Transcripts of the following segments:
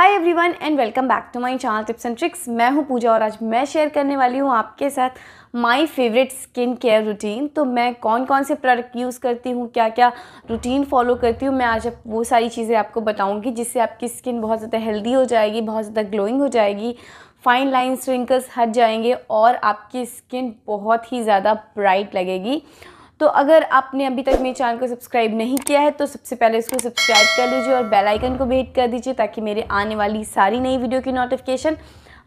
hi everyone and welcome back to my channel tips and tricks मैं हूं पूजा और आज मैं शेयर करने वाली हूं आपके साथ my favourite skin care routine तो मैं कौन कौन से प्रोडक्ट यूज़ करती हूँ क्या क्या रूटीन फॉलो करती हूँ मैं आज वो सारी चीज़ें आपको बताऊँगी जिससे आपकी स्किन बहुत ज़्यादा हेल्दी हो जाएगी बहुत ज़्यादा ग्लोइंग हो जाएगी फाइन लाइन्स रिंकल्स हट जाएंगे और आपकी स्किन बहुत ही ज़्यादा ब्राइट लगेगी तो अगर आपने अभी तक मेरे चैनल को सब्सक्राइब नहीं किया है तो सबसे पहले इसको सब्सक्राइब कर लीजिए और बेल आइकन को भी हिट कर दीजिए ताकि मेरे आने वाली सारी नई वीडियो की नोटिफिकेशन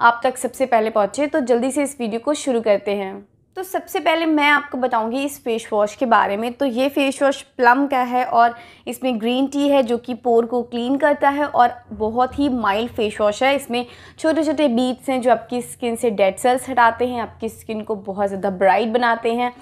आप तक सबसे पहले पहुँचे तो जल्दी से इस वीडियो को शुरू करते हैं तो सबसे पहले मैं आपको बताऊंगी इस फेस वॉश के बारे में तो ये फेस वॉश प्लम का है और इसमें ग्रीन टी है जो कि पोर को क्लीन करता है और बहुत ही माइल्ड फेस वॉश है इसमें छोटे छोटे बीट्स हैं जो आपकी स्किन से डेड सेल्स हटाते हैं आपकी स्किन को बहुत ज़्यादा ब्राइट बनाते हैं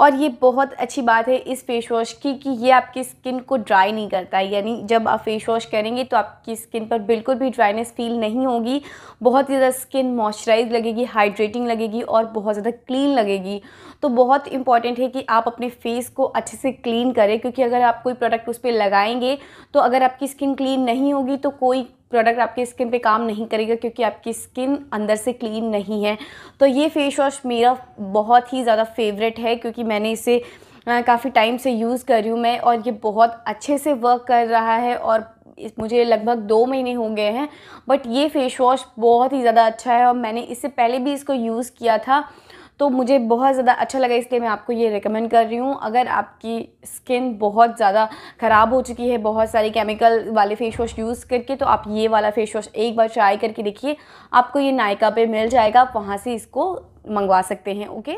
और ये बहुत अच्छी बात है इस फेस वॉश की कि ये आपकी स्किन को ड्राई नहीं करता है यानी जब आप फेस वॉश करेंगे तो आपकी स्किन पर बिल्कुल भी ड्राइनेस फील नहीं होगी बहुत ही ज़्यादा स्किन मॉइस्चराइज लगेगी हाइड्रेटिंग लगेगी और बहुत ज़्यादा क्लीन लगेगी तो बहुत इंपॉर्टेंट है कि आप अपने फेस को अच्छे से क्लीन करें क्योंकि अगर आप कोई प्रोडक्ट उस पर लगाएंगे तो अगर आपकी स्किन क्लीन नहीं होगी तो कोई प्रोडक्ट आपकी स्किन पे काम नहीं करेगा क्योंकि आपकी स्किन अंदर से क्लीन नहीं है तो ये फेस वॉश मेरा बहुत ही ज़्यादा फेवरेट है क्योंकि मैंने इसे काफ़ी टाइम से यूज़ कर रही हूँ मैं और ये बहुत अच्छे से वर्क कर रहा है और मुझे लगभग दो महीने हो गए हैं बट ये फ़ेस वॉश बहुत ही ज़्यादा अच्छा है और मैंने इससे पहले भी इसको यूज़ किया था तो मुझे बहुत ज़्यादा अच्छा लगा इसलिए मैं आपको ये रिकमेंड कर रही हूँ अगर आपकी स्किन बहुत ज़्यादा ख़राब हो चुकी है बहुत सारे केमिकल वाले फेस वॉश यूज़ करके तो आप ये वाला फेस वॉश एक बार ट्राई करके देखिए आपको ये नायका पे मिल जाएगा आप वहाँ से इसको मंगवा सकते हैं ओके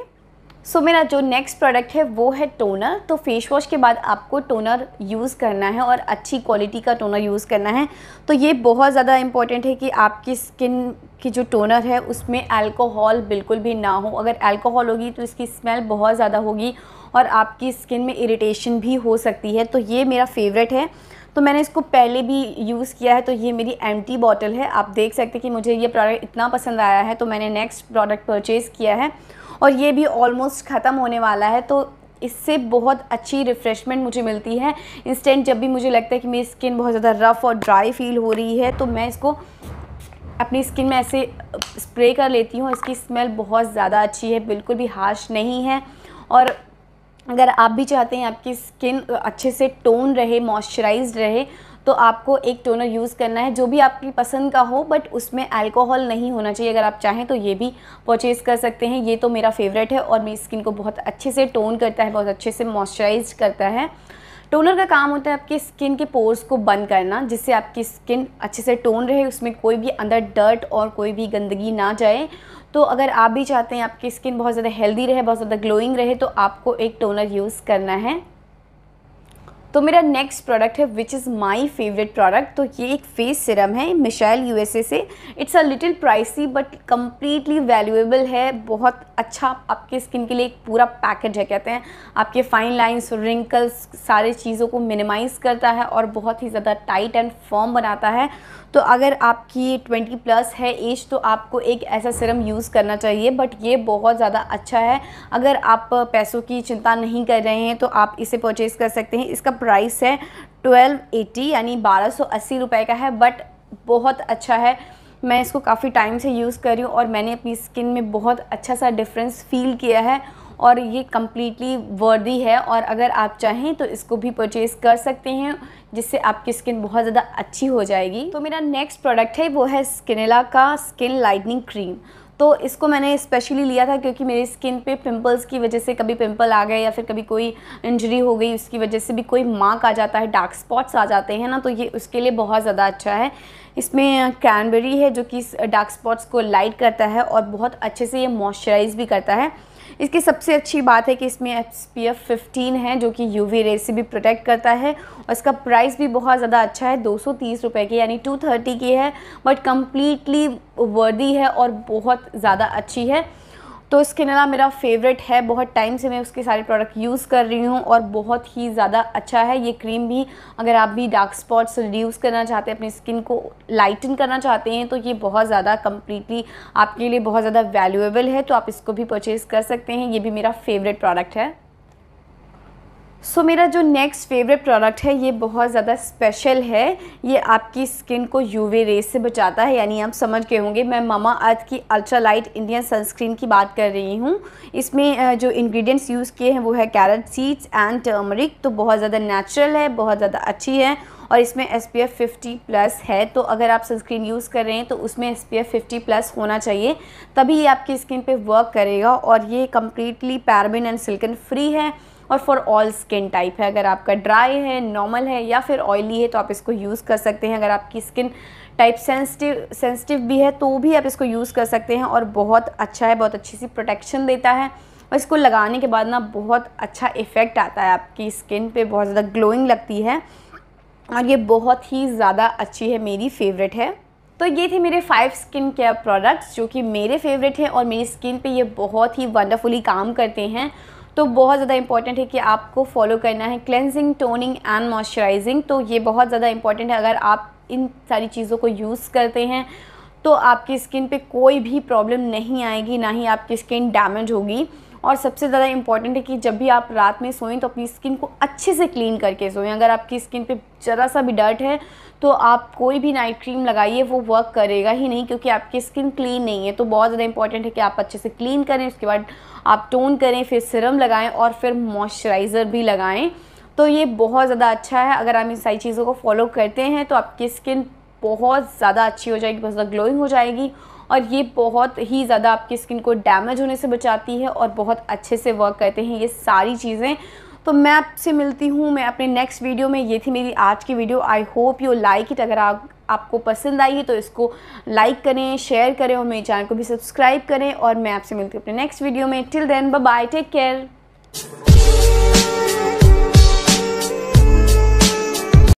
सो so, मेरा जो नेक्स्ट प्रोडक्ट है वो है टोनर तो फेस वॉश के बाद आपको टोनर यूज़ करना है और अच्छी क्वालिटी का टोनर यूज़ करना है तो ये बहुत ज़्यादा इम्पॉर्टेंट है कि आपकी स्किन की जो टोनर है उसमें अल्कोहल बिल्कुल भी ना हो अगर अल्कोहल होगी तो इसकी स्मेल बहुत ज़्यादा होगी और आपकी स्किन में इरीटेशन भी हो सकती है तो ये मेरा फेवरेट है तो मैंने इसको पहले भी यूज़ किया है तो ये मेरी एम बॉटल है आप देख सकते हैं कि मुझे ये प्रोडक्ट इतना पसंद आया है तो मैंने नेक्स्ट प्रोडक्ट परचेज़ किया है और ये भी ऑलमोस्ट ख़त्म होने वाला है तो इससे बहुत अच्छी रिफ़्रेशमेंट मुझे मिलती है इंस्टेंट जब भी मुझे लगता है कि मेरी स्किन बहुत ज़्यादा रफ़ और ड्राई फील हो रही है तो मैं इसको अपनी स्किन में ऐसे स्प्रे कर लेती हूँ इसकी स्मेल बहुत ज़्यादा अच्छी है बिल्कुल भी हार्श नहीं है और अगर आप भी चाहते हैं आपकी स्किन अच्छे से टोन रहे मॉइस्चराइज रहे तो आपको एक टोनर यूज़ करना है जो भी आपकी पसंद का हो बट उसमें अल्कोहल नहीं होना चाहिए अगर आप चाहें तो ये भी परचेज़ कर सकते हैं ये तो मेरा फेवरेट है और मेरी स्किन को बहुत अच्छे से टोन करता है बहुत अच्छे से मॉइस्चराइज करता है टोनर का काम होता है आपकी स्किन के पोर्स को बंद करना जिससे आपकी स्किन अच्छे से टोन रहे उसमें कोई भी अंदर डर्ट और कोई भी गंदगी ना जाए तो अगर आप भी चाहते हैं आपकी स्किन बहुत ज़्यादा हेल्दी रहे बहुत ज़्यादा ग्लोइंग रहे तो आपको एक टोनर यूज़ करना है तो मेरा नेक्स्ट प्रोडक्ट है which is my favourite product तो ये एक फेस सिरम है मिशैल यूएसए से it's a little pricey but completely valuable है बहुत अच्छा आपके स्किन के लिए एक पूरा पैकेज है कहते हैं आपके फाइन लाइन्स रिंकल्स सारे चीज़ों को मिनिमाइज़ करता है और बहुत ही ज़्यादा टाइट एंड फॉर्म बनाता है तो अगर आपकी ट्वेंटी प्लस है एज तो आपको एक ऐसा सिरम यूज़ करना चाहिए बट ये बहुत ज़्यादा अच्छा है अगर आप पैसों की चिंता नहीं कर रहे हैं तो आप इसे परचेज़ कर सकते हैं इसका प्राइस है ट्वेल्व एटी यानी बारह सौ अस्सी रुपये का है बट बहुत अच्छा है मैं इसको काफ़ी टाइम से यूज़ कर रही हूँ और मैंने अपनी स्किन में बहुत अच्छा सा डिफरेंस फील किया है और ये कम्प्लीटली वर्दी है और अगर आप चाहें तो इसको भी परचेज़ कर सकते हैं जिससे आपकी स्किन बहुत ज़्यादा अच्छी हो जाएगी तो मेरा नेक्स्ट प्रोडक्ट है वो है स्किनेला का स्किन लाइटनिंग क्रीम तो इसको मैंने स्पेशली लिया था क्योंकि मेरी स्किन पे पिंपल्स की वजह से कभी पिंपल आ गए या फिर कभी कोई इंजरी हो गई उसकी वजह से भी कोई मार्क आ जाता है डार्क स्पॉट्स आ जाते हैं ना तो ये उसके लिए बहुत ज़्यादा अच्छा है इसमें क्रैनबेरी है जो कि डार्क स्पॉट्स को लाइट करता है और बहुत अच्छे से ये मॉइस्चराइज़ भी करता है इसकी सबसे अच्छी बात है कि इसमें एस पी एफ फिफ्टीन है जो कि यू वी रे से भी प्रोटेक्ट करता है और इसका प्राइस भी बहुत ज़्यादा अच्छा है दो सौ तीस रुपये की यानी टू थर्टी की है बट कम्प्लीटली वर्दी है और बहुत ज़्यादा अच्छी है तो स्किन मेरा फेवरेट है बहुत टाइम से मैं उसके सारे प्रोडक्ट यूज़ कर रही हूँ और बहुत ही ज़्यादा अच्छा है ये क्रीम भी अगर आप भी डार्क स्पॉट्स रिड्यूस करना चाहते हैं अपनी स्किन को लाइटन करना चाहते हैं तो ये बहुत ज़्यादा कम्प्लीटली आपके लिए बहुत ज़्यादा वैल्यूएबल है तो आप इसको भी परचेज़ कर सकते हैं ये भी मेरा फेवरेट प्रोडक्ट है सो so, मेरा जो नेक्स्ट फेवरेट प्रोडक्ट है ये बहुत ज़्यादा स्पेशल है ये आपकी स्किन को यूवी रेस से बचाता है यानी आप समझ गए होंगे मैं मामा अर्थ की अल्ट्रा लाइट इंडियन सनस्क्रीन की बात कर रही हूँ इसमें जो इंग्रेडिएंट्स यूज़ किए हैं वो है कैरेट सीड्स एंड टर्मरिक तो बहुत ज़्यादा नेचुरल है बहुत ज़्यादा अच्छी है और इसमें S P F fifty plus है तो अगर आप सनस्क्रीन यूज़ कर रहे हैं तो उसमें S P F fifty plus होना चाहिए तभी ये आपकी स्किन पर वर्क करेगा और ये completely paraben and silicone free है और फॉर ऑल स्किन टाइप है अगर आपका ड्राई है नॉर्मल है या फिर ऑयली है तो आप इसको यूज़ कर सकते हैं अगर आपकी स्किन टाइप सेंसिटिव सेंसिटिव भी है तो भी आप इसको यूज़ कर सकते हैं और बहुत अच्छा है बहुत अच्छी सी प्रोटेक्शन देता है और इसको लगाने के बाद ना बहुत अच्छा इफ़ेक्ट आता है आपकी स्किन पे बहुत ज़्यादा ग्लोइंग लगती है और ये बहुत ही ज़्यादा अच्छी है मेरी फेवरेट है तो ये थे मेरे फाइव स्किन केयर प्रोडक्ट्स जो कि मेरे फेवरेट हैं और मेरी स्किन पे ये बहुत ही वंडरफुली काम करते हैं तो बहुत ज़्यादा इंपॉर्टेंट है कि आपको फॉलो करना है क्लेंजिंग टोनिंग एंड मॉइस्चराइजिंग तो ये बहुत ज़्यादा इंपॉर्टेंट है अगर आप इन सारी चीज़ों को यूज़ करते हैं तो आपकी स्किन पे कोई भी प्रॉब्लम नहीं आएगी ना ही आपकी स्किन डैमेज होगी और सबसे ज़्यादा इंपॉर्टेंट है कि जब भी आप रात में सोएं तो अपनी स्किन को अच्छे से क्लीन करके सोएं अगर आपकी स्किन पे ज़रा सा भी डर्ट है तो आप कोई भी नाइट क्रीम लगाइए वो वर्क करेगा ही नहीं क्योंकि आपकी स्किन क्लीन नहीं है तो बहुत ज़्यादा इंपॉर्टेंट है कि आप अच्छे से क्लीन करें उसके बाद आप टोन करें फिर सिरम लगाएँ और फिर मॉइस्चराइज़र भी लगाएँ तो ये बहुत ज़्यादा अच्छा है अगर आप इन सारी चीज़ों को फॉलो करते हैं तो आपकी स्किन बहुत ज़्यादा अच्छी हो जाएगी बहुत ज़्यादा ग्लोइंग हो जाएगी और ये बहुत ही ज़्यादा आपकी स्किन को डैमेज होने से बचाती है और बहुत अच्छे से वर्क करते हैं ये सारी चीज़ें तो मैं आपसे मिलती हूँ मैं अपने नेक्स्ट वीडियो में ये थी मेरी आज की video I hope you like it अगर आप आपको पसंद आई है तो इसको लाइक करें शेयर करें और मेरे चैनल को भी सब्सक्राइब करें और मैं आपसे मिलती हूँ अपने नेक्स्ट वीडियो में till then bye take care